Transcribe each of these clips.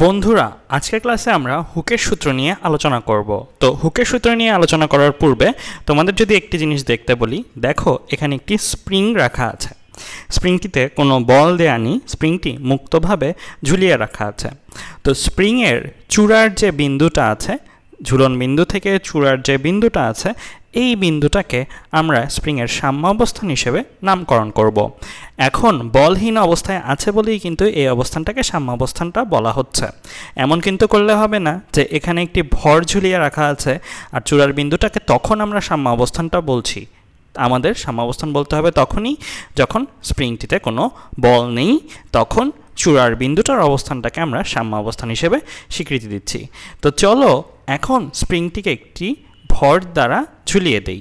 বন্ধুরা আজকের ক্লাসে আমরা হুকের সূত্র নিয়ে আলোচনা করব তো হুকের সূত্র নিয়ে আলোচনা করার পূর্বে তোমাদের যদি একটি জিনিস দেখতে বলি দেখো এখানে একটি স্প্রিং রাখা আছে স্প্রিংটিতে কোনো বল দেয়া নেই স্প্রিংটি মুক্তভাবে ঝুলিয়ে রাখা আছে তো স্প্রিংয়ের চূড়ার যে বিন্দুটা আছে ঝুলন বিন্দু থেকে চূড়ার যে বিন্দুটা আছে এই বিন্দুটাকে আমরা স্প্রিংয়ের সাম্য অবস্থান হিসেবে নামকরণ করব। এখন বলহীন অবস্থায় আছে বলেই কিন্তু এই অবস্থানটাকে সাম্য অবস্থানটা বলা হচ্ছে এমন কিন্তু করলে হবে না যে এখানে একটি ভর ঝুলিয়ে রাখা আছে আর চূড়ার বিন্দুটাকে তখন আমরা সাম্য অবস্থানটা বলছি আমাদের সাম্যাবস্থান বলতে হবে তখনই যখন স্প্রিংটিতে কোনো বল নেই তখন চূড়ার বিন্দুটার অবস্থানটাকে আমরা সাম্যাবস্থান হিসেবে স্বীকৃতি দিচ্ছি তো চলো এখন স্প্রিংটিকে একটি ভর দ্বারা ঝুলিয়ে দেই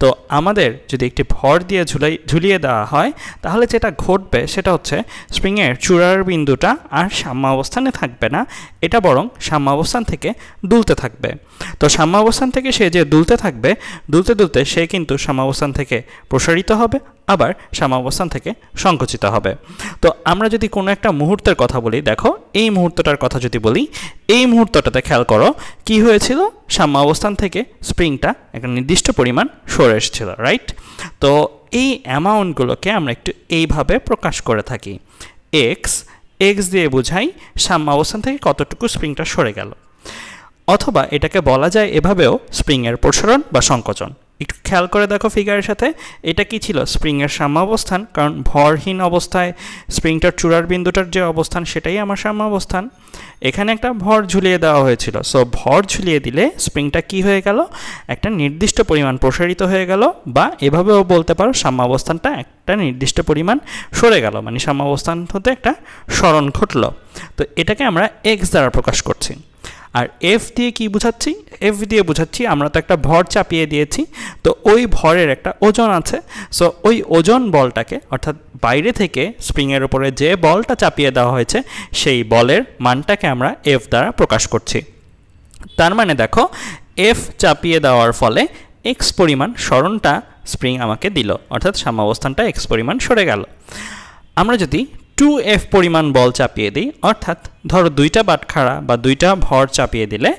তো আমাদের যদি একটি ভর দিয়ে ঝুলাই ঝুলিয়ে দেওয়া হয় তাহলে যেটা ঘটবে সেটা হচ্ছে স্প্রিংয়ের চূড়ার বিন্দুটা আর সাম্যাবস্থানে থাকবে না এটা বরং সাম্যাবস্থান থেকে দুলতে থাকবে তো সাম্যাবস্থান থেকে সে যে দুলতে থাকবে দুলতে দুলতে সে কিন্তু সাম্যাবস্থান থেকে প্রসারিত হবে আবার সাম্যাবস্থান থেকে সংকুচিত হবে তো আমরা যদি কোনো একটা মুহূর্তের কথা বলি দেখো এই মুহূর্তটার কথা যদি বলি এই মুহূর্তটাতে খেয়াল করো কি হয়েছিল সাম্যাবস্থান থেকে স্প্রিংটা একটা নির্দিষ্ট পরিমাণ সরে এসেছিল রাইট তো এই অ্যামাউন্টগুলোকে আমরা একটু এইভাবে প্রকাশ করে থাকি এক্স এক্স দিয়ে বোঝাই সাম্যাবস্থান থেকে কতটুকু স্প্রিংটা সরে গেল অথবা এটাকে বলা যায় এভাবেও স্প্রিংয়ের প্রসারণ বা সংকোচন একটু খেয়াল করে দেখো ফিগারের সাথে এটা কি ছিল স্প্রিংয়ের সাম্যাবস্থান কারণ ভরহীন অবস্থায় স্প্রিংটার চূড়ার বিন্দুটার যে অবস্থান সেটাই আমার সাম্যাবস্থান এখানে একটা ভর ঝুলিয়ে দেওয়া হয়েছিল সো ভর ঝুলিয়ে দিলে স্প্রিংটা কি হয়ে গেল একটা নির্দিষ্ট পরিমাণ প্রসারিত হয়ে গেল বা এভাবেও বলতে পারো সাম্যাবস্থানটা একটা নির্দিষ্ট পরিমাণ সরে গেল মানে সাম্যাবস্থান হতে একটা স্মরণ ঘটল তো এটাকে আমরা এক্স দ্বারা প্রকাশ করছি আর এফ দিয়ে কি বুঝাচ্ছি এফ দিয়ে বুঝাচ্ছি আমরা তো একটা ভর চাপিয়ে দিয়েছি তো ওই ভরের একটা ওজন আছে সো ওই ওজন বলটাকে অর্থাৎ বাইরে থেকে স্প্রিংয়ের উপরে যে বলটা চাপিয়ে দেওয়া হয়েছে সেই বলের মানটাকে আমরা এফ দ্বারা প্রকাশ করছি তার মানে দেখো এফ চাপিয়ে দেওয়ার ফলে এক্স পরিমাণ স্মরণটা স্প্রিং আমাকে দিল অর্থাৎ সাম্যাবস্থানটা এক্স পরিমাণ সরে গেল আমরা যদি টু এফ পরিমাণ বল চাপিয়ে দিই অর্থাৎ ধরো দুইটা বাটখারা বা দুইটা ভর চাপিয়ে দিলে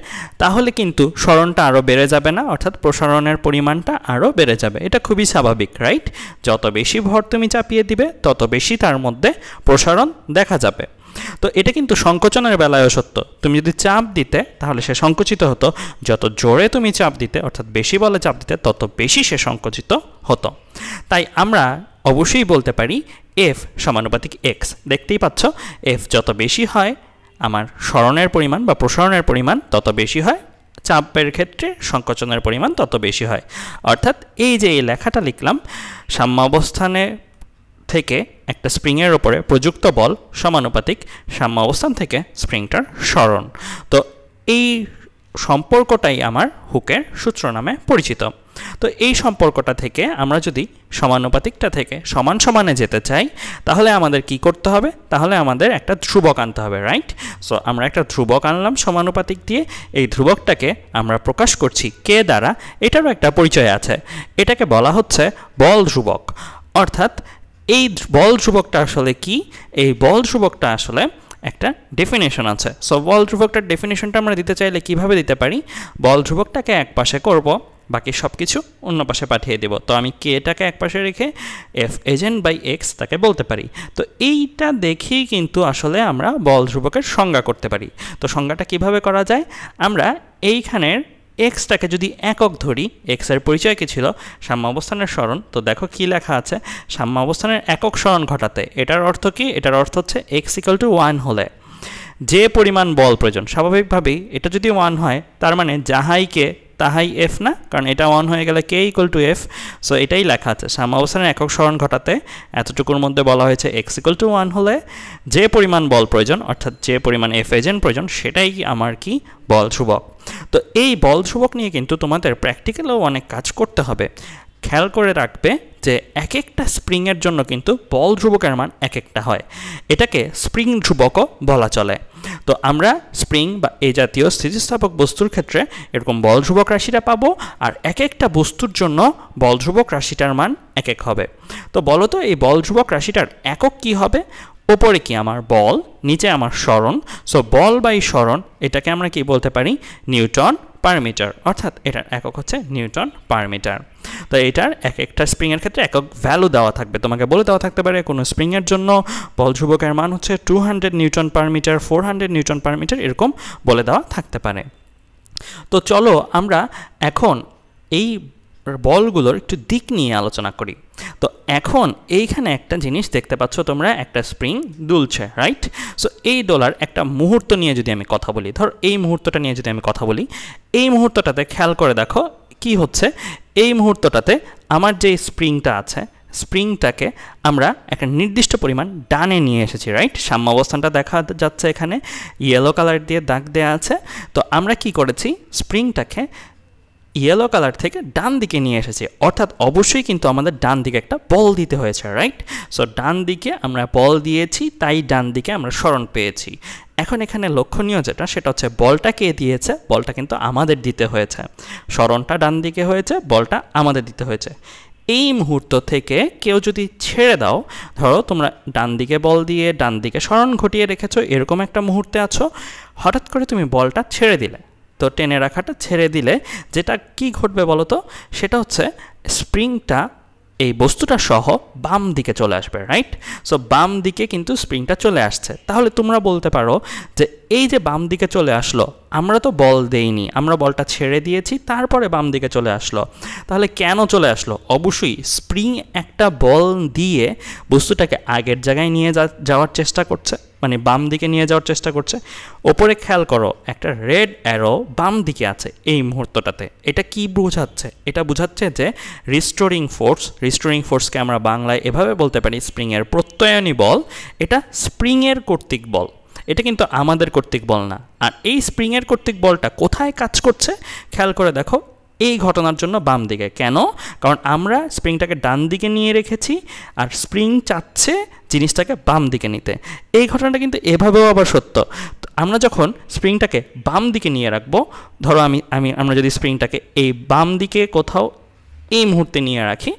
তাহলে কিন্তু সরণটা আরও বেড়ে যাবে না অর্থাৎ প্রসারণের পরিমাণটা আরও বেড়ে যাবে এটা খুবই স্বাভাবিক রাইট যত বেশি ভর তুমি চাপিয়ে দিবে তত বেশি তার মধ্যে প্রসারণ দেখা যাবে তো এটা কিন্তু সংকোচনের বেলায়ও সত্য তুমি যদি চাপ দিতে তাহলে সে সংকুচিত হতো যত জোরে তুমি চাপ দিতে অর্থাৎ বেশি বলে চাপ দিতে তত বেশি সে সংকুচিত হতো তাই আমরা অবশ্যই বলতে পারি এফ সমানুপাতিক এক্স দেখতেই পাচ্ছ এফ যত বেশি হয় আমার স্মরণের পরিমাণ বা প্রসারণের পরিমাণ তত বেশি হয় চাপের ক্ষেত্রে সংকোচনের পরিমাণ তত বেশি হয় অর্থাৎ এই যে এই লেখাটা লিখলাম সাম্যাবস্থানে থেকে একটা স্প্রিংয়ের ওপরে প্রযুক্ত বল সমানুপাতিক সাম্যাবস্থান থেকে স্প্রিংটার স্মরণ তো এই সম্পর্কটাই আমার হুকের সূত্র নামে পরিচিত তো এই সম্পর্কটা থেকে আমরা যদি সমানুপাতিকটা থেকে সমান সমানে যেতে চাই তাহলে আমাদের কি করতে হবে তাহলে আমাদের একটা ধ্রুবক আনতে হবে রাইট সো আমরা একটা ধ্রুবক আনলাম সমানুপাতিক দিয়ে এই ধ্রুবকটাকে আমরা প্রকাশ করছি কে দ্বারা এটারও একটা পরিচয় আছে এটাকে বলা হচ্ছে বল ধ্রুবক অর্থাৎ এই বল ধ্রুবকটা আসলে কি এই বল ধ্রুবকটা আসলে একটা ডেফিনেশন আছে সো বল ধ্রুবকটার ডেফিনেশনটা আমরা দিতে চাইলে কিভাবে দিতে পারি বল ধ্রুবকটাকে এক পাশে করবো বাকি সব কিছু অন্য পাশে পাঠিয়ে দেব তো আমি কেটাকে এক পাশে রেখে এফ এজেন্ট বাই এক্স তাকে বলতে পারি তো এইটা দেখেই কিন্তু আসলে আমরা বল ধ্রুবকের সংজ্ঞা করতে পারি তো সংজ্ঞাটা কিভাবে করা যায় আমরা এইখানের এক্সটাকে যদি একক ধরি এক্সের পরিচয় কী ছিল সাম্যাবস্থানের স্মরণ তো দেখো কি লেখা আছে সাম্যাবস্থানের একক স্মরণ ঘটাতে এটার অর্থ কি এটার অর্থ হচ্ছে এক্স ইকাল টু ওয়ান হলে যে পরিমাণ বল প্রয়োজন স্বাভাবিকভাবেই এটা যদি ওয়ান হয় তার মানে যাহাইকে তাহাই এফ না কারণ এটা ওয়ান হয়ে গেলে K equal to F so এটাই লেখা আছে অবস্থানের একক স্মরণ ঘটাতে এতটুকুর মধ্যে বলা হয়েছে এক্স ইকুয়াল টু ওয়ান হলে যে পরিমাণ বল প্রয়োজন অর্থাৎ যে পরিমাণ এফ এজেন্ট প্রয়োজন সেটাই আমার কি বল ধ্রুবক তো এই বল ধ্রুবক নিয়ে কিন্তু তোমাদের প্র্যাকটিক্যালেও অনেক কাজ করতে হবে খেয়াল করে রাখবে যে এক একটা স্প্রিংয়ের জন্য কিন্তু বল ধ্রুবকের মান এক একটা হয় এটাকে স্প্রিং ধ্রুবকও বলা চলে তো আমরা স্প্রিং বা এই জাতীয় স্থিতিস্থাপক বস্তুর ক্ষেত্রে এরকম বল ধ্রুবক রাশিটা পাবো আর এক একটা বস্তুর জন্য বল ধ্রুবক রাশিটার মান এক এক হবে তো বলতো এই বল ধ্রুবক রাশিটার একক কি হবে ওপরে কি আমার বল নিচে আমার স্মরণ সো বল বাই স্মরণ এটাকে আমরা কি বলতে পারি নিউটন পার মিটার অর্থাৎ এটার একক হচ্ছে নিউটন পার মিটার তো এটার এক একটা স্প্রিংয়ের ক্ষেত্রে একক ভ্যালু দেওয়া থাকবে তোমাকে বলে দেওয়া থাকতে পারে কোনো স্প্রিংয়ের জন্য বল ধ্রুবকের মান হচ্ছে two hundred newton per metre four hundred newton per metre এরকম বলে দেওয়া থাকতে পারে তো চলো আমরা এখন এই বলগুলোর একটু দিক নিয়ে আলোচনা করি তো এখন এইখানে একটা জিনিস দেখতে পাচ্ছ তোমরা একটা স্প্রিং দুলছে রাইট সো এই ডলার একটা মুহূর্ত নিয়ে যদি আমি কথা বলি ধর এই মুহূর্তটা নিয়ে যদি আমি কথা বলি এই মুহূর্তটাতে খেয়াল করে দেখো কি হচ্ছে এই মুহূর্তটাতে আমার যে স্প্রিংটা আছে স্প্রিংটাকে আমরা একটা নির্দিষ্ট পরিমাণ ডানে নিয়ে এসেছি রাইট সাম্য অবস্থানটা দেখা যাচ্ছে এখানে ইয়েলো কালার দিয়ে দাগ দেওয়া আছে তো আমরা কি করেছি স্প্রিংটাকে ইয়েলো কালার থেকে ডান দিকে নিয়ে এসেছে অর্থাৎ অবশ্যই কিন্তু আমাদের ডান দিকে একটা বল দিতে হয়েছে রাইট সো ডান দিকে আমরা বল দিয়েছি তাই ডান দিকে আমরা স্মরণ পেয়েছি এখন এখানে লক্ষণীয় যেটা সেটা হচ্ছে বলটা কে দিয়েছে বলটা কিন্তু আমাদের দিতে হয়েছে স্মরণটা ডান দিকে হয়েছে বলটা আমাদের দিতে হয়েছে এই মুহূর্ত থেকে কেউ যদি ছেড়ে দাও ধরো তোমরা ডান দিকে বল দিয়ে ডান দিকে স্মরণ ঘটিয়ে রেখেছো এরকম একটা মুহূর্তে আছো হঠাৎ করে তুমি বলটা ছেড়ে দিলে তো টেনে রাখাটা ছেড়ে দিলে যেটা কি ঘটবে বলো তো সেটা হচ্ছে স্প্রিংটা এই বস্তুটা সহ বাম দিকে চলে আসবে রাইট সো বাম দিকে কিন্তু স্প্রিংটা চলে আসছে তাহলে তোমরা বলতে পারো যে এই যে বাম দিকে চলে আসলো আমরা তো বল দেইনি আমরা বলটা ছেড়ে দিয়েছি তারপরে বাম দিকে চলে আসলো তাহলে কেন চলে আসলো অবশ্যই স্প্রিং একটা বল দিয়ে বস্তুটাকে আগের জায়গায় নিয়ে যাওয়ার চেষ্টা করছে মানে বাম দিকে নিয়ে যাওয়ার চেষ্টা করছে ওপরে খেয়াল করো একটা রেড অ্যারো বাম দিকে আছে এই মুহূর্তটাতে এটা কি বোঝাচ্ছে এটা বোঝাচ্ছে যে রিস্টোরিং ফোর্স রিস্টোরিং ফোর্সকে আমরা বাংলায় এভাবে বলতে পারি স্প্রিংয়ের প্রত্যয়নী বল এটা স্প্রিংয়ের কর্তৃক বল এটা কিন্তু আমাদের কর্তৃক বল না আর এই স্প্রিংয়ের কর্তৃক বলটা কোথায় কাজ করছে খেয়াল করে দেখো এই ঘটনার জন্য বাম দিকে কেন কারণ আমরা স্প্রিংটাকে ডান দিকে নিয়ে রেখেছি আর স্প্রিং চাচ্ছে জিনিসটাকে বাম দিকে নিতে এই ঘটনাটা কিন্তু এভাবেও আবার সত্য আমরা যখন স্প্রিংটাকে বাম দিকে নিয়ে রাখবো ধরো আমি আমি আমরা যদি স্প্রিংটাকে এই বাম দিকে কোথাও এই মুহূর্তে নিয়ে রাখি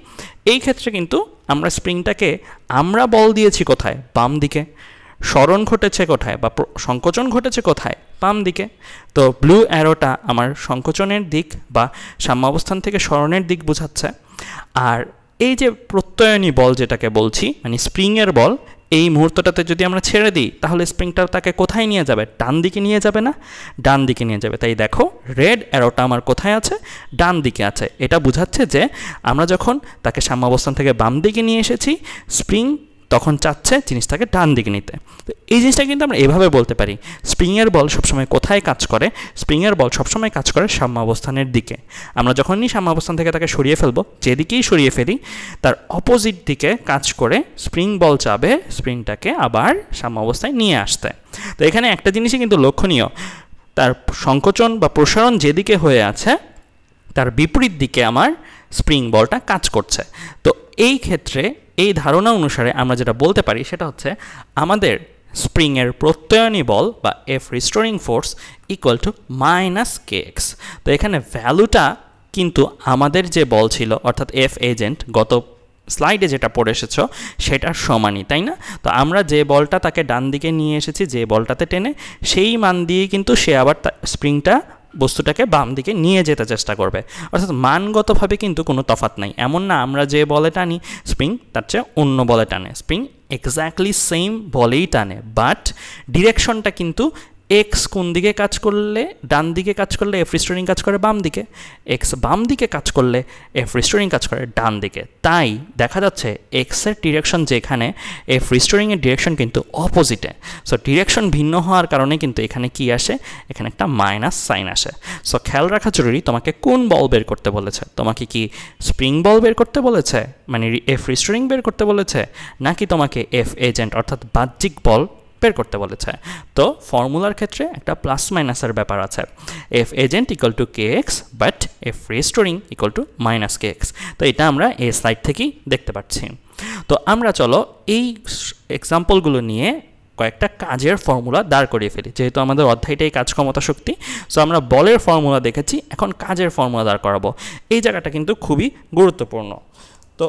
এই ক্ষেত্রে কিন্তু আমরা স্প্রিংটাকে আমরা বল দিয়েছি কোথায় বাম দিকে স্মরণ ঘটেছে কোথায় বা সংকোচন ঘটেছে কোথায় বাম দিকে তো ব্লু অ্যারোটা আমার সংকোচনের দিক বা সাম্যাবস্থান থেকে স্মরণের দিক বোঝাচ্ছে আর এই যে প্রত্যয়নী বল যেটাকে বলছি মানে স্প্রিংয়ের বল এই মুহূর্তটাতে যদি আমরা ছেড়ে দিই তাহলে স্প্রিংটা তাকে কোথায় নিয়ে যাবে ডান দিকে নিয়ে যাবে না ডান দিকে নিয়ে যাবে তাই দেখো রেড অ্যারোটা আমার কোথায় আছে ডান দিকে আছে এটা বোঝাচ্ছে যে আমরা যখন তাকে সাম্যাবস্থান থেকে বাম দিকে নিয়ে এসেছি স্প্রিং তখন চাচ্ছে জিনিসটাকে ডান দিকে নিতে তো এই জিনিসটা কিন্তু আমরা এভাবে বলতে পারি স্প্রিংয়ের বল সবসময় কোথায় কাজ করে স্প্রিংয়ের বল সবসময় কাজ করে সাম্যাবস্থানের দিকে আমরা যখনই সাম্যাবস্থান থেকে তাকে সরিয়ে ফেলবো যেদিকেই সরিয়ে ফেলি তার অপোজিট দিকে কাজ করে স্প্রিং বল চাবে স্প্রিংটাকে আবার সাম্যাবস্থায় নিয়ে আসতে তো এখানে একটা জিনিসই কিন্তু লক্ষণীয় তার সংকোচন বা প্রসারণ যেদিকে হয়ে আছে তার বিপরীত দিকে আমার স্প্রিং বলটা কাজ করছে তো এই ক্ষেত্রে এই ধারণা অনুসারে আমরা যেটা বলতে পারি সেটা হচ্ছে আমাদের স্প্রিংয়ের প্রত্যয়নী বল বা F restoring force equal to minus K X তো এখানে ভ্যালুটা কিন্তু আমাদের যে বল ছিল অর্থাৎ এফ এজেন্ট গত স্লাইডে যেটা পড়ে এসেছ সেটার সমানই তাই না তো আমরা যে বলটা তাকে ডান দিকে নিয়ে এসেছি যে বলটাতে টেনে সেই মান দিয়ে কিন্তু সে আবার স্প্রিংটা বস্তুটাকে বাম দিকে নিয়ে যেতে চেষ্টা করবে অর্থাৎ মানগতভাবে কিন্তু কোনো তফাত নাই এমন না আমরা যে বলে টানি স্প্রিং তার চেয়ে অন্য বলে টানে স্প্রিং এক্স্যাক্টলি সেম বলেই টানে বাট ডিরেকশনটা কিন্তু এক্স কোন দিকে কাজ করলে ডান দিকে কাজ করলে এফ রিস্টোরিং কাজ করে বাম দিকে এক্স বাম দিকে কাজ করলে এফ রিস্টোরিং কাজ করে ডান দিকে তাই দেখা যাচ্ছে এক্সের ডিরেকশন যেখানে এফ রিস্টোরিংয়ের ডিরেকশন কিন্তু অপোজিটে সো ডিরেকশন ভিন্ন হওয়ার কারণে কিন্তু এখানে কি আসে এখানে একটা মাইনাস সাইন আসে সো খেয়াল রাখা জরুরি তোমাকে কোন বল বের করতে বলেছে তোমাকে কি স্প্রিং বল বের করতে বলেছে মানে এফ রিস্টোরিং বের করতে বলেছে নাকি তোমাকে এফ এজেন্ট অর্থাৎ বাহ্যিক বল বের করতে বলেছে তো ফর্মুলার ক্ষেত্রে একটা প্লাস মাইনাসের ব্যাপার আছে F agent equal to K X but F restoring equal to minus K X তো এটা আমরা এই স্লাইড থেকেই দেখতে পাচ্ছি তো আমরা চলো এই এক্সাম্পলগুলো নিয়ে কয়েকটা কাজের ফর্মুলা দাঁড় করিয়ে ফেলি যেহেতু আমাদের অধ্যায়টাই কাজ ক্ষমতা শক্তি সো আমরা বলের ফর্মুলা দেখেছি এখন কাজের ফর্মুলা দাঁড় করাবো এই জায়গাটা কিন্তু খুবই গুরুত্বপূর্ণ তো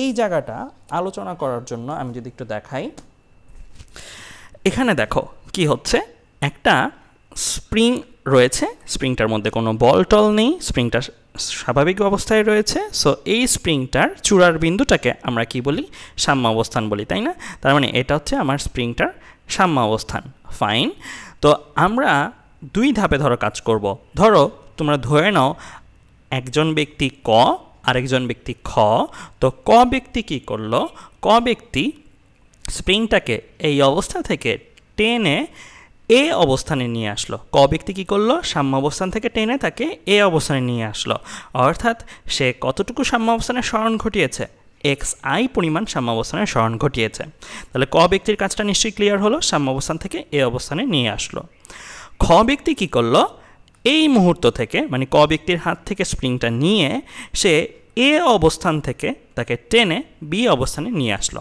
এই জায়গাটা আলোচনা করার জন্য আমি যদি একটু দেখাই এখানে দেখো কি হচ্ছে একটা স্প্রিং রয়েছে স্প্রিংটার মধ্যে কোনো বল টল নেই স্প্রিংটা স্বাভাবিক অবস্থায় রয়েছে সো এই স্প্রিংটার চূড়ার বিন্দুটাকে আমরা কি বলি সাম্য অবস্থান বলি তাই না তার মানে এটা হচ্ছে আমার স্প্রিংটার সাম্য অবস্থান ফাইন তো আমরা দুই ধাপে ধরো কাজ করব ধরো তোমরা ধরে নাও একজন ব্যক্তি ক আরেকজন ব্যক্তি খ তো ক ব্যক্তি কি করলো ক ব্যক্তি স্প্রিংটাকে এই অবস্থা থেকে টেনে এ অবস্থানে নিয়ে আসলো ক ব্যক্তি কী করলো সাম্য অবস্থান থেকে টেনে তাকে এ অবস্থানে নিয়ে আসলো অর্থাৎ সে কতটুকু সাম্য অবস্থানের স্মরণ ঘটিয়েছে এক্স আই পরিমাণ সাম্যাবস্থানের স্মরণ ঘটিয়েছে তাহলে ক ব্যক্তির কাজটা নিশ্চয়ই ক্লিয়ার হলো সাম্যাবস্থান থেকে এ অবস্থানে নিয়ে আসলো খ ব্যক্তি কী করলো এই মুহূর্ত থেকে মানে ক ব্যক্তির হাত থেকে স্প্রিংটা নিয়ে সে এ অবস্থান থেকে তাকে টেনে বি অবস্থানে নিয়ে আসলো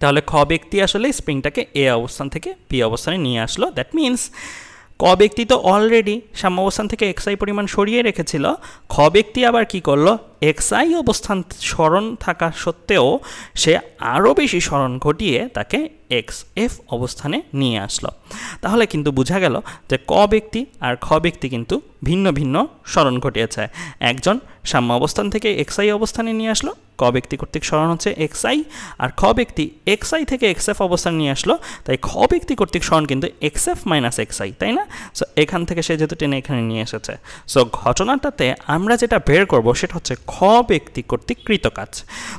তাহলে খ ব্যক্তি আসলে স্প্রিংটাকে এ অবস্থান থেকে পি অবস্থানে নিয়ে আসলো দ্যাট মিন্স ক ব্যক্তি তো অলরেডি সাম্য অবস্থান থেকে এক্সআই পরিমাণ সরিয়ে রেখেছিল খ ব্যক্তি আবার কি করলো এক্সআই অবস্থান স্মরণ থাকা সত্ত্বেও সে আরও বেশি স্মরণ ঘটিয়ে তাকে এক্স এফ অবস্থানে নিয়ে আসলো তাহলে কিন্তু বোঝা গেল যে ক ব্যক্তি আর খ ব্যক্তি কিন্তু ভিন্ন ভিন্ন স্মরণ ঘটিয়েছে একজন সাম্য অবস্থান থেকে এক্সআই অবস্থানে নিয়ে আসলো ক ব্যক্তি কর্তৃক স্মরণ হচ্ছে এক্সআই আর খ ব্যক্তি এক্সআই থেকে এক্সএফ অবস্থান নিয়ে আসলো তাই খ ব্যক্তি কর্তৃক স্মরণ কিন্তু এক্সএফ মাইনাস এক্সআই তাই না সো এখান থেকে সে যেহেতু টেনে এখানে নিয়ে এসেছে সো ঘটনাটাতে আমরা যেটা বের করব সেটা হচ্ছে খ ব্যক্তি কর্তৃক কৃতকাজ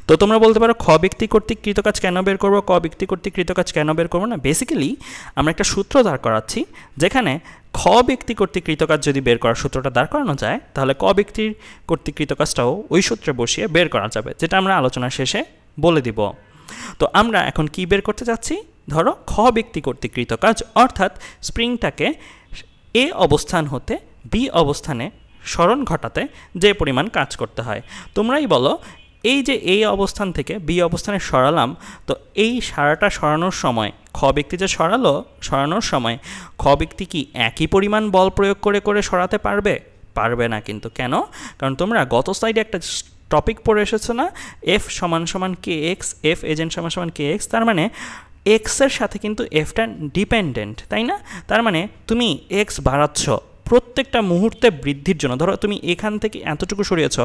তো তোমরা বলতে পারো খ ব্যক্তি কর্তৃক কৃতকাজ কেন বের করবো ক ব্যক্তি কর্তৃক কৃত কাজ কেন বের করবো না বেসিক্যালি আমরা একটা সূত্র দাঁড় করাচ্ছি যেখানে খ ব্যক্তি কর্তৃক কৃতকাজ যদি বের করার সূত্রটা দাঁড় করানো যায় তাহলে ক ব্যক্তির কর্তৃক কৃতকাজটাও ওই সূত্রে বসিয়ে বের করা যাবে যেটা আমরা আলোচনা শেষে বলে দিব তো আমরা এখন কি বের করতে যাচ্ছি ধরো খ ব্যক্তি কর্তৃক কৃতকাজ অর্থাৎ স্প্রিংটাকে এ অবস্থান হতে বি অবস্থানে স্মরণ ঘটাতে যে পরিমাণ কাজ করতে হয় তোমরাই বলো এই যে এই অবস্থান থেকে বি অবস্থানে সরালাম তো এই সারাটা সরানোর সময় খ ব্যক্তি যে সরালো সরানোর সময় খ ব্যক্তি কি একই পরিমাণ বল প্রয়োগ করে করে সরাতে পারবে পারবে না কিন্তু কেন কারণ তোমরা গত সাইডে একটা টপিক পড়ে এসেছো না এফ সমান সমান কে এক্স এফ এজেন্ট সমান সমান কে এক্স তার মানে এক্সের সাথে কিন্তু এফটা ডিপেন্ডেন্ট তাই না তার মানে তুমি এক্স বাড়াচ্ছ প্রত্যেকটা মুহূর্তে বৃদ্ধির জন্য ধরো তুমি এখান থেকে এতটুকু সরিয়েছ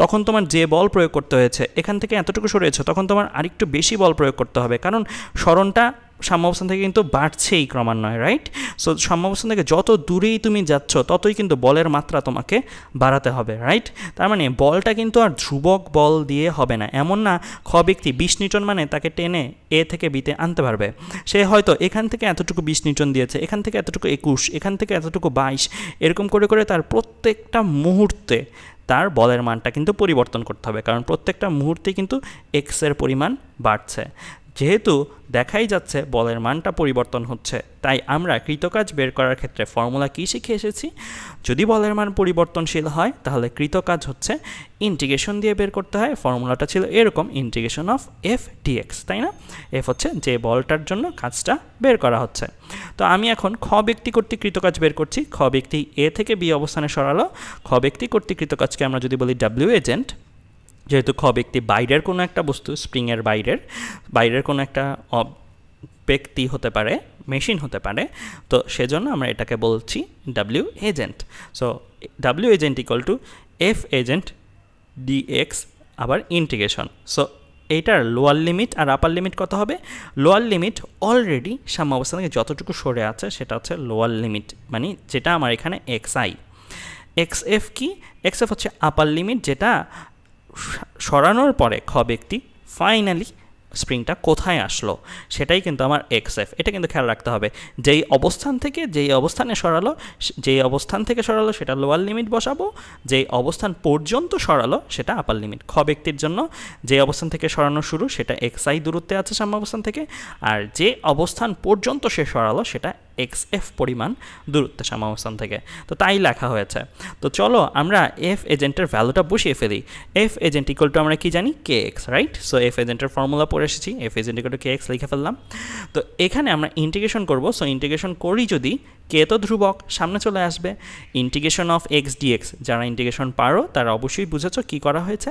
তখন তোমার যে বল প্রয়োগ করতে হয়েছে এখান থেকে এতটুকু সরিয়েছ তখন তোমার আরেকটু বেশি বল প্রয়োগ করতে হবে কারণ স্মরণটা সাম্যাবস্থান থেকে কিন্তু বাড়ছেই ক্রমান্বয়ে রাইট সো সাম্যাবস্থান থেকে যত দূরেই তুমি যাচ্ছ ততই কিন্তু বলের মাত্রা তোমাকে বাড়াতে হবে রাইট তার মানে বলটা কিন্তু আর ধ্রুবক বল দিয়ে হবে না এমন না খ ব্যক্তি বিশ নিউটন মানে তাকে টেনে এ থেকে বিতে আনতে পারবে সে হয়তো এখান থেকে এতটুকু বিশ নিউটন দিয়েছে এখান থেকে এতটুকু একুশ এখান থেকে এতটুকু বাইশ এরকম করে করে তার প্রত্যেকটা মুহূর্তে তার বলের মানটা কিন্তু পরিবর্তন করতে হবে কারণ প্রত্যেকটা মুহূর্তে কিন্তু এক্সের পরিমাণ বাড়ছে যেহেতু দেখাই যাচ্ছে বলের মানটা পরিবর্তন হচ্ছে তাই আমরা কৃতকাজ বের করার ক্ষেত্রে ফর্মুলা কী শিখে এসেছি যদি বলের মান পরিবর্তনশীল হয় তাহলে কৃতকাজ হচ্ছে ইন্টিগ্রেশন দিয়ে বের করতে হয় ফর্মুলাটা ছিল এরকম ইন্টিগ্রেশন অফ এফ ডিএক্স তাই না এফ হচ্ছে যে বলটার জন্য কাজটা বের করা হচ্ছে তো আমি এখন খ ব্যক্তি কর্তৃক কৃতকাজ বের করছি খ ব্যক্তি এ থেকে বি অবস্থানে সরালো খ ব্যক্তি কর্তৃক কৃতকাজকে আমরা যদি বলি ডাব্লিউ এজেন্ট যেহেতু খ ব্যক্তি বাইরের কোনো একটা বস্তু স্প্রিংয়ের বাইরের বাইরের কোনো একটা ব্যক্তি হতে পারে মেশিন হতে পারে তো সেজন্য আমরা এটাকে বলছি W agent so W agent equal to F agent DX আবার ইন্টিগ্রেশন সো এইটার লোয়ার লিমিট আর আপার লিমিট কত হবে লোয়ার লিমিট অলরেডি অবস্থা থেকে যতটুকু সরে আছে সেটা হচ্ছে লোয়ার লিমিট মানে যেটা আমার এখানে এক্স আই এক্স এফ কি এক্স এফ হচ্ছে আপার লিমিট যেটা সরানোর পরে খ ব্যক্তি ফাইনালি স্প্রিংটা কোথায় আসলো সেটাই কিন্তু আমার এক্সএফ এটা কিন্তু খেয়াল রাখতে হবে যেই অবস্থান থেকে যেই অবস্থানে সরালো যেই অবস্থান থেকে সরালো সেটা লোয়ার লিমিট বসাবো যেই অবস্থান পর্যন্ত সরালো সেটা আপার লিমিট খ ব্যক্তির জন্য যে অবস্থান থেকে সরানো শুরু সেটা এক্সআই দূরত্বে আছে সাম্য অবস্থান থেকে আর যে অবস্থান পর্যন্ত সে সরালো সেটা এক্স এফ পরিমাণ দূরত্ব সাম্যাবস্থান থেকে তো তাই লেখা হয়েছে তো চলো আমরা এফ এজেন্টের ভ্যালুটা বসিয়ে ফেলি এফ এজেন্ট ইকুয়াল টু আমরা কি জানি K X right so F এজেন্টের ফর্মুলা পড়ে এসেছি F agent equal to K X লিখে ফেললাম তো এখানে আমরা ইন্টিগ্রেশন করব সো ইন্টিগ্রেশন করি যদি কে তো ধ্রুবক সামনে চলে আসবে ইন্টিগ্রেশন অফ এক্স ডিএক্স যারা ইন্টিগ্রেশন পারো তারা অবশ্যই বুঝেছ কি করা হয়েছে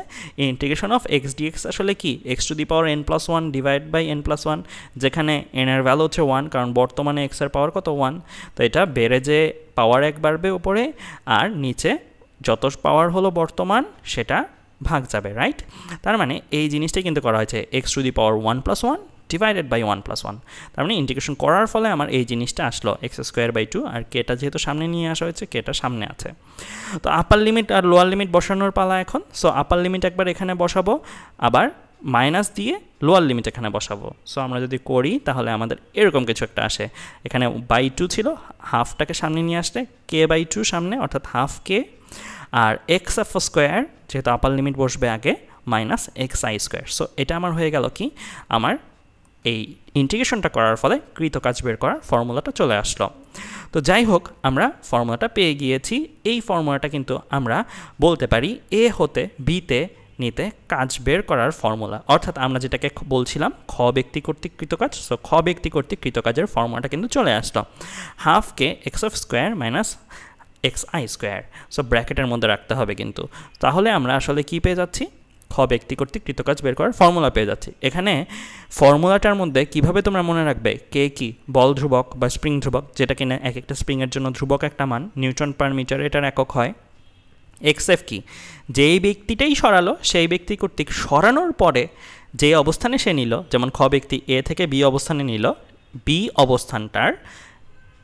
ইন্টিগ্রেশন অফ এক্স ডিএক্স আসলে কি X to the power N plus one divide by N plus one যেখানে এন এর ভ্যালু হচ্ছে ওয়ান কারণ বর্তমানে এক্স এর পাওয়ার কত ওয়ান তো এটা বেড়ে যে পাওয়ার এক বাড়বে ওপরে আর নিচে যত পাওয়ার হলো বর্তমান সেটা ভাগ যাবে রাইট তার মানে এই জিনিসটাই কিন্তু করা হয়েছে X to the power one plus one divided by one plus one তার মানে ইন্টিগ্রেশন করার ফলে আমার এই জিনিসটা আসলো এক্স স্কোয়ার বাই টু আর কেটা যেহেতু সামনে নিয়ে আসা হয়েছে কেটা সামনে আছে তো আপার লিমিট আর লোয়ার লিমিট বসানোর পালা এখন সো আপার লিমিট একবার এখানে বসাবো আবার মাইনাস দিয়ে লোয়ার লিমিট এখানে বসাবো সো আমরা যদি করি তাহলে আমাদের এরকম কিছু একটা আসে এখানে বাই টু ছিল হাফটাকে সামনে নিয়ে আসলে কে বাই টু সামনে অর্থাৎ হাফ কে আর এক্স এফ স্কোয়ার যেহেতু আপার লিমিট বসবে আগে minus X I square so এটা আমার হয়ে গেল কি আমার এই ইন্টিগ্রেশনটা করার ফলে কৃত কাজ বের করার ফর্মুলাটা চলে আসলো তো যাই হোক আমরা ফর্মুলাটা পেয়ে গিয়েছি এই ফর্মুলাটা কিন্তু আমরা বলতে পারি এ হতে বিতে নিতে কাজ বের করার ফর্মুলা অর্থাৎ আমরা যেটাকে বলছিলাম খ ব্যক্তি কর্তৃক কৃতকাজ সো খ ব্যক্তি কর্তৃক কৃতকাজের ফর্মুলাটা কিন্তু চলে আসলো half K x of square minus X I square so ব্র্যাকেটের মধ্যে রাখতে হবে কিন্তু তাহলে আমরা আসলে কি পেয়ে যাচ্ছি খ ব্যক্তি কর্তৃক কৃতকাজ বের করার ফর্মুলা পেয়ে যাচ্ছি এখানে ফর্মুলাটার মধ্যে কিভাবে তোমরা মনে রাখবে কে কি বল ধ্রুবক বা স্প্রিং ধ্রুবক যেটা কিনা এক একটা স্প্রিংয়ের জন্য ধ্রুবক একটা মান নিউটন পার মিটার এটার একক হয় এক্সএফ কি যেই ব্যক্তিটাই সরালো সেই ব্যক্তি কর্তৃক সরানোর পরে যে অবস্থানে সে নিল যেমন খ ব্যক্তি এ থেকে বি অবস্থানে নিল বি অবস্থানটার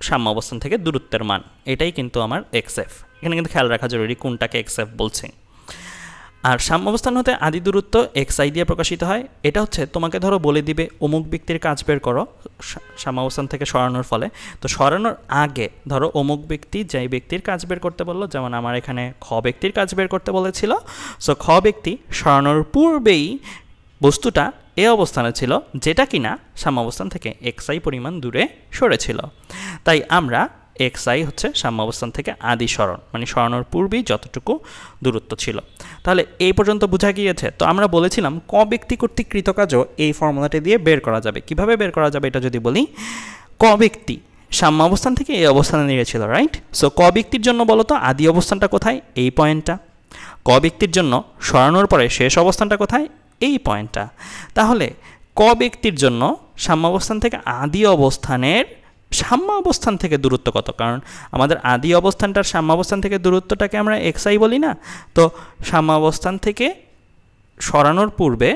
সাম্য অবস্থান থেকে দূরত্বের মান এটাই কিন্তু আমার এক্সএফ এখানে কিন্তু খেয়াল রাখা জরুরি কোনটাকে এক্সএফ বলছে আর সাম্য অবস্থান হতে আদি দূরত্ব এক্স আই দিয়ে প্রকাশিত হয় এটা হচ্ছে তোমাকে ধরো বলে দিবে অমুক ব্যক্তির কাজ বের করো সাম্যাবস্থান থেকে সরানোর ফলে তো সরানোর আগে ধরো অমুক ব্যক্তি যেই ব্যক্তির কাজ বের করতে বললো যেমন আমার এখানে খ ব্যক্তির কাজ বের করতে বলেছিল সো খ ব্যক্তি সরানোর পূর্বেই বস্তুটা এ অবস্থানে ছিল যেটা কিনা সাম্যাবস্থান থেকে এক্সাই পরিমাণ দূরে সরেছিল তাই আমরা এক্স আই হচ্ছে সাম্যাবস্থান থেকে আদি সরণ মানে সরানোর পূর্বেই যতটুকু দূরত্ব ছিল তাহলে এই পর্যন্ত বোঝা গিয়েছে তো আমরা বলেছিলাম ক ব্যক্তি কর্তৃক কৃতকাজও এই ফর্মুলাটি দিয়ে বের করা যাবে কিভাবে বের করা যাবে এটা যদি বলি ক ব্যক্তি সাম্যাবস্থান থেকে এই অবস্থানে নিয়েছিল রাইট সো ক ব্যক্তির জন্য বলতো আদি অবস্থানটা কোথায় এই পয়েন্টটা ক ব্যক্তির জন্য সরানোর পরে শেষ অবস্থানটা কোথায় এই পয়েন্টটা তাহলে ক ব্যক্তির জন্য সাম্যাবস্থান থেকে আদি অবস্থানের সাম্য অবস্থান থেকে দূরত্ব কত কারণ আমাদের আদি অবস্থানটার সাম্য অবস্থান থেকে দূরত্বটাকে আমরা এক্সাই বলি না তো সাম্য অবস্থান থেকে সরানোর পূর্বে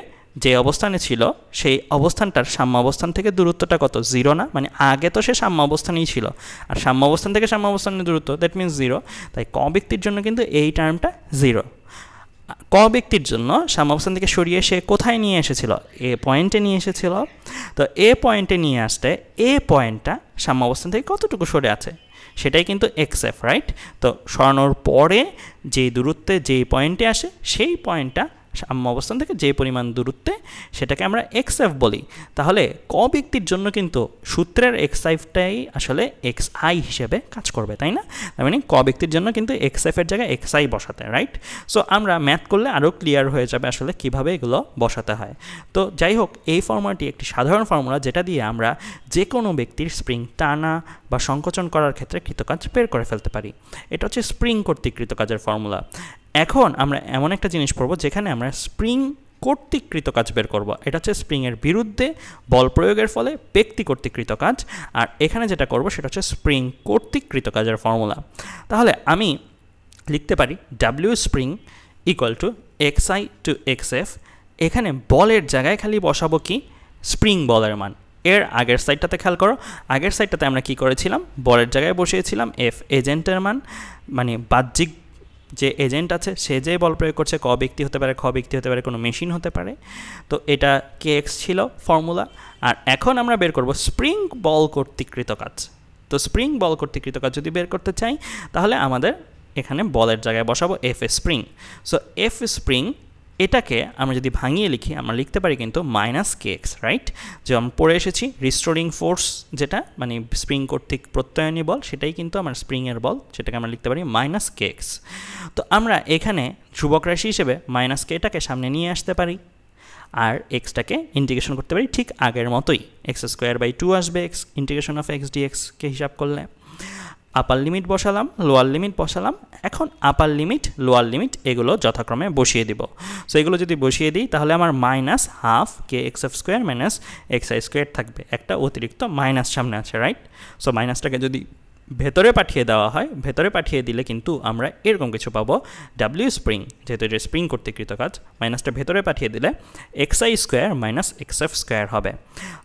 যে অবস্থানে ছিল সেই অবস্থানটার সাম্য অবস্থান থেকে দূরত্বটা কত জিরো না মানে আগে তো সে সাম্য অবস্থানেই ছিল আর সাম্য অবস্থান থেকে সাম্য অবস্থানের দূরত্ব দ্যাট মিনস জিরো তাই ক ব্যক্তির জন্য কিন্তু এই টার্মটা জিরো ক ব্যক্তির জন্য সাম্য অবস্থান থেকে সরিয়ে সে কোথায় নিয়ে এসেছিল এ পয়েন্টে নিয়ে এসেছিল তো এ পয়েন্টে নিয়ে আসতে এ পয়েন্টটা সাম্য অবস্থান থেকে কতটুকু সরে আছে সেটাই কিন্তু এক্সএফ রাইট তো সরানোর পরে যে দূরত্বে যেই পয়েন্টে আসে সেই পয়েন্টটা সাম্য অবস্থান থেকে যে পরিমাণ দূরত্বে সেটাকে আমরা এক্স এফ বলি তাহলে ক ব্যক্তির জন্য কিন্তু সূত্রের এক্স আইফটাই আসলে এক্স আই হিসেবে কাজ করবে তাই না তার মানে ক ব্যক্তির জন্য কিন্তু এক্স এফের জায়গায় এক্স আই বসাতে রাইট সো আমরা ম্যাথ করলে আরও ক্লিয়ার হয়ে যাবে আসলে কিভাবে এগুলো বসাতে হয় তো যাই হোক এই ফর্মুলাটি একটি সাধারণ ফর্মুলা যেটা দিয়ে আমরা যে কোনো ব্যক্তির স্প্রিং টানা বা সংকোচন করার ক্ষেত্রে কৃতকাজ বের করে ফেলতে পারি এটা হচ্ছে স্প্রিং কর্তৃক কৃতকাজের ফর্মুলা এখন আমরা এমন একটা জিনিস পড়ব যেখানে আমরা স্প্রিং কর্তৃকৃত কাজ বের করব এটা হচ্ছে স্প্রিংয়ের বিরুদ্ধে বল প্রয়োগের ফলে ব্যক্তি কর্তৃকৃত কাজ আর এখানে যেটা করব সেটা হচ্ছে স্প্রিং কর্তৃকৃত কাজের ফর্মুলা তাহলে আমি লিখতে পারি W spring equal to X I to X F এখানে বলের জায়গায় খালি বসাবো কি স্প্রিং বলের মান এর আগের সাইডটাতে খেয়াল করো আগের সাইডটাতে আমরা কি করেছিলাম বলের জায়গায় বসিয়েছিলাম এফ এজেন্টের মান মানে বাহ্যিক যে এজেন্ট আছে সে যে বল প্রয়োগ করছে ক ব্যক্তি হতে পারে খ ব্যক্তি হতে পারে কোনো মেশিন হতে পারে তো এটা কে এক্স ছিল ফর্মুলা আর এখন আমরা বের করব স্প্রিং বল কর্তৃকৃত কাজ তো স্প্রিং বল কর্তৃকৃত কাজ যদি বের করতে চাই তাহলে আমাদের এখানে বলের জায়গায় বসাবো F spring so F spring এটাকে আমরা যদি ভাঙিয়ে লিখি আমরা লিখতে পারি কিন্তু মাইনাস কে এক্স রাইট যে আমরা পড়ে এসেছি রিস্টোরিং ফোর্স যেটা মানে স্প্রিং কর্তৃক প্রত্যয়নী বল সেটাই কিন্তু আমার স্প্রিংয়ের বল সেটাকে আমরা লিখতে পারি মাইনাস কে এক্স তো আমরা এখানে ধ্রুবক রাশি হিসেবে মাইনাস কেটাকে সামনে নিয়ে আসতে পারি আর এক্সটাকে ইন্টিগ্রেশন করতে পারি ঠিক আগের মতোই এক্স স্কোয়ার বাই টু আসবে এক্স ইন্টিগ্রেশন অফ এক্স ডিএক্সকে হিসাব করলে আপার লিমিট বসালাম লোয়ার লিমিট বসালাম এখন আপার লিমিট লোয়ার লিমিট এগুলো যথাক্রমে বসিয়ে দিব সো এগুলো যদি বসিয়ে দিই তাহলে আমার minus half K X F square minus X I square থাকবে একটা অতিরিক্ত মাইনাস সামনে আছে রাইট সো মাইনাসটাকে যদি ভেতরে পাঠিয়ে দেওয়া হয় ভেতরে পাঠিয়ে দিলে কিন্তু আমরা এরকম কিছু পাবো ডাব্লিউ স্প্রিং যেহেতু এটা স্প্রিং কর্তৃকৃত কাজ মাইনাসটা ভেতরে পাঠিয়ে দিলে X I square minus X F square হবে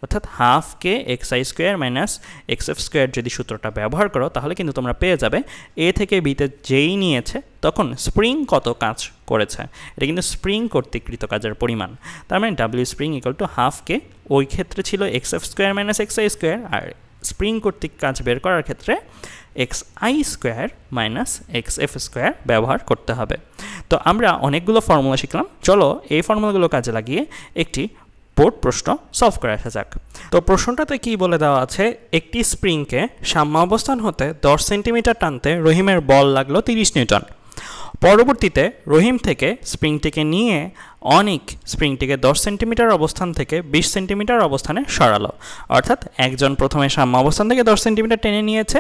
অর্থাৎ half K X I square minus X F square যদি সূত্রটা ব্যবহার করো তাহলে কিন্তু তোমরা পেয়ে যাবে এ থেকে বিতে যেই নিয়েছে তখন স্প্রিং কত কাজ করেছে এটা কিন্তু স্প্রিং কর্তৃকৃত কাজের পরিমাণ তার মানে W spring equal to half K ওই ক্ষেত্রে ছিল X F square minus X I square আর স্প্রিং কর্তৃক কাজ বের করার ক্ষেত্রে X I square minus X F square ব্যবহার করতে হবে তো আমরা অনেকগুলো ফর্মুলা শিখলাম চলো এই ফর্মুলাগুলো কাজে লাগিয়ে একটি বোর্ড প্রশ্ন সলভ করে আসা যাক তো প্রশ্নটাতে কি বলে দেওয়া আছে একটি স্প্রিংকে সাম্য অবস্থান হতে দশ সেন্টিমিটার টানতে রহিমের বল লাগলো তিরিশ নিউটন পরবর্তীতে রহিম থেকে স্প্রিংটিকে নিয়ে অনিক স্প্রিংটিকে দশ সেন্টিমিটার অবস্থান থেকে বিশ সেন্টিমিটার অবস্থানে সরালো অর্থাৎ একজন প্রথমে সাম্য অবস্থান থেকে দশ সেন্টিমিটার টেনে নিয়েছে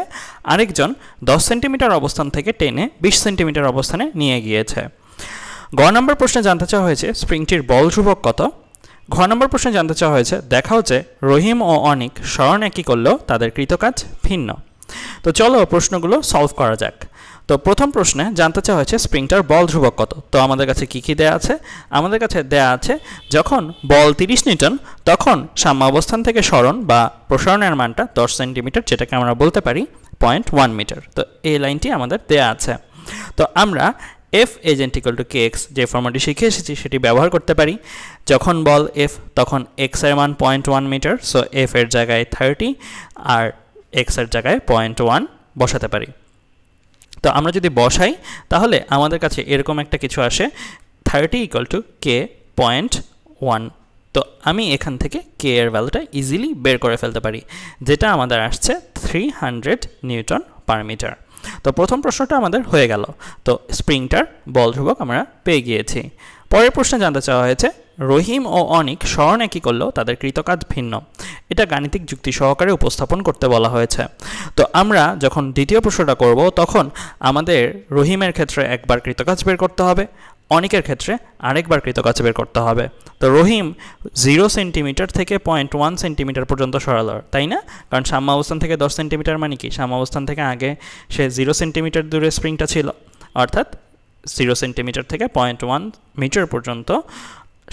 আরেকজন দশ সেন্টিমিটার অবস্থান থেকে টেনে বিশ সেন্টিমিটার অবস্থানে নিয়ে গিয়েছে ঘ নম্বর প্রশ্নে জানতে চাওয়া হয়েছে স্প্রিংটির বল ধ্রুবক কত ঘ নম্বর প্রশ্নে জানতে চাওয়া হয়েছে দেখা হচ্ছে রহিম ও অনিক স্মরণ একই করলেও তাদের কৃতকাজ ভিন্ন তো চলো প্রশ্নগুলো সলভ করা যাক তো প্রথম প্রশ্নে জানতে চাওয়া হয়েছে স্প্রিংটার বল ধ্রুবক কত তো আমাদের কাছে কি কি দেয়া আছে আমাদের কাছে দেয়া আছে যখন বল তিরিশ নিউটন তখন সাম্য অবস্থান থেকে সরণ বা প্রসারণের মানটা দশ সেন্টিমিটার যেটাকে আমরা বলতে পারি পয়েন্ট ওয়ান মিটার তো এই লাইনটি আমাদের দেয়া আছে তো আমরা F agent to K X যে ফর্মটি শিখে এসেছি সেটি ব্যবহার করতে পারি যখন বল এফ তখন এক্স এর মান point one metre so F এর জায়গায় থার্টি আর এক্স এর জায়গায় পয়েন্ট ওয়ান বসাতে পারি তো আমরা যদি বসাই তাহলে আমাদের কাছে এরকম একটা কিছু আসে thirty equal to K point one তো আমি এখান থেকে কে এর ভ্যালুটা ইজিলি বের করে ফেলতে পারি যেটা আমাদের আসছে three hundred newton per metre তো প্রথম প্রশ্নটা আমাদের হয়ে গেল তো স্প্রিংটার বল ধ্রুবক আমরা পেয়ে গিয়েছি পরের প্রশ্নে জানতে চাওয়া হয়েছে রহিম ও অনিক স্মরণ একই করলেও তাদের কৃতকাজ ভিন্ন এটা গাণিতিক যুক্তি সহকারে উপস্থাপন করতে বলা হয়েছে তো আমরা যখন দ্বিতীয় প্রশ্নটা করব তখন আমাদের রহিমের ক্ষেত্রে একবার কৃতকাজ বের করতে হবে অনেকের ক্ষেত্রে আরেকবার কৃতকাজ বের করতে হবে তো রহিম জিরো সেন্টিমিটার থেকে পয়েন্ট ওয়ান সেন্টিমিটার পর্যন্ত সরালোর তাই না কারণ অবস্থান থেকে দশ সেন্টিমিটার মানে কি অবস্থান থেকে আগে সে জিরো সেন্টিমিটার দূরে স্প্রিংটা ছিল অর্থাৎ জিরো সেন্টিমিটার থেকে পয়েন্ট ওয়ান মিটার পর্যন্ত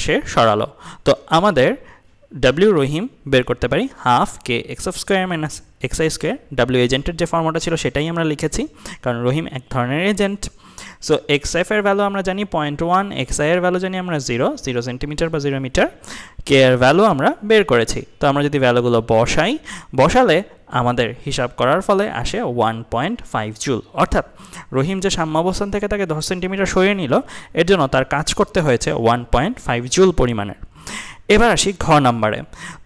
সে সরালো তো আমাদের ডাব্লিউ রহিম বের করতে পারি half K X of square minus X I square W এজেন্টের যে ফর্মটা ছিল সেটাই আমরা লিখেছি কারণ রহিম এক ধরনের এজেন্ট সো এক্স এফ এর ভ্যালু আমরা জানি পয়েন্ট ওয়ান এক্স আই এর ভ্যালু জানি আমরা জিরো জিরো সেন্টিমিটার বা জিরো মিটার কে এর ভ্যালু আমরা বের করেছি তো আমরা যদি ভ্যালুগুলো বসাই বসালে আমাদের হিসাব করার ফলে আসে ওয়ান পয়েন্ট ফাইভ জুল অর্থাৎ রহিম যে সাম্যাবস্থান থেকে তাকে দশ সেন্টিমিটার সরিয়ে নিল এর জন্য তার কাজ করতে হয়েছে ওয়ান পয়েন্ট ফাইভ জুল পরিমাণের এবার আসি ঘ নাম্বারে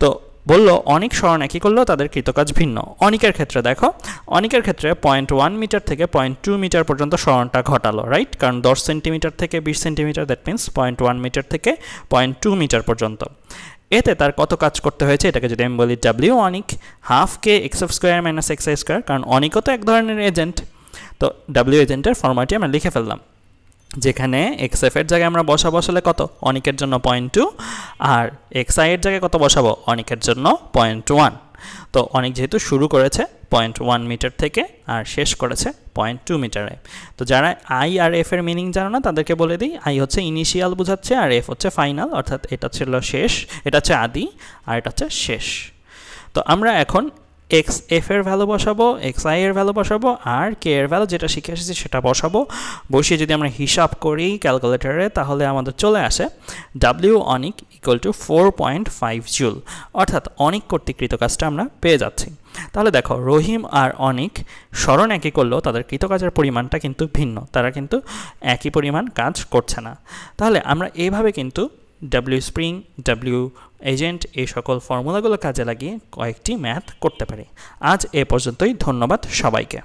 তো বললো অনেক স্মরণ একই করলেও তাদের কৃতকাজ ভিন্ন অনেকের ক্ষেত্রে দেখো অনেকের ক্ষেত্রে পয়েন্ট ওয়ান মিটার থেকে পয়েন্ট টু মিটার পর্যন্ত স্মরণটা ঘটালো রাইট কারণ দশ সেন্টিমিটার থেকে বিশ centimetre that means point one metre থেকে পয়েন্ট টু মিটার পর্যন্ত এতে তার কত কাজ করতে হয়েছে এটাকে যদি আমি বলি ডাব্লিউ অনিক হাফকে x of square minus x square কারণ অনিকও তো এক ধরনের এজেন্ট তো ডাব্লিউ এজেন্টের ফর্মাটি আমরা লিখে ফেললাম যেখানে এক্স এর জায়গায় আমরা বসা বসালে কত অনেকের জন্য পয়েন্ট টু আর এক্স এর জায়গায় কত বসাবো অনেকের জন্য পয়েন্ট ওয়ান তো অনেক যেহেতু শুরু করেছে পয়েন্ট ওয়ান মিটার থেকে আর শেষ করেছে পয়েন্ট টু মিটারে তো যারা আই আর এফ এর মিনিং জানো না তাদেরকে বলে দিই আই হচ্ছে ইনিশিয়াল বোঝাচ্ছে আর এফ হচ্ছে ফাইনাল অর্থাৎ এটা ছিল শেষ এটা হচ্ছে আদি আর এটা হচ্ছে শেষ তো আমরা এখন এক্স এফ এর ভ্যালু বসাবো এক্স আই এর ভ্যালু বসাবো আর কে এর ভ্যালু যেটা শিখে এসেছি সেটা বসাবো বসিয়ে যদি আমরা হিসাব করি ক্যালকুলেটারে তাহলে আমাদের চলে আসে W Anik equal to four point five joule অর্থাৎ অনিক কর্তৃক কৃতকাজটা আমরা পেয়ে যাচ্ছি তাহলে দেখো রহিম আর অনিক স্মরণ একই করলেও তাদের কৃতকাজের পরিমাণটা কিন্তু ভিন্ন তারা কিন্তু একই পরিমাণ কাজ করছে না তাহলে আমরা এইভাবে কিন্তু ডাব্লিউ স্প্রিং ডাব্লিউ এজেন্ট এই সকল ফর্মুলাগুলো কাজে লাগিয়ে কয়েকটি ম্যাথ করতে পারি আজ এ পর্যন্তই ধন্যবাদ সবাইকে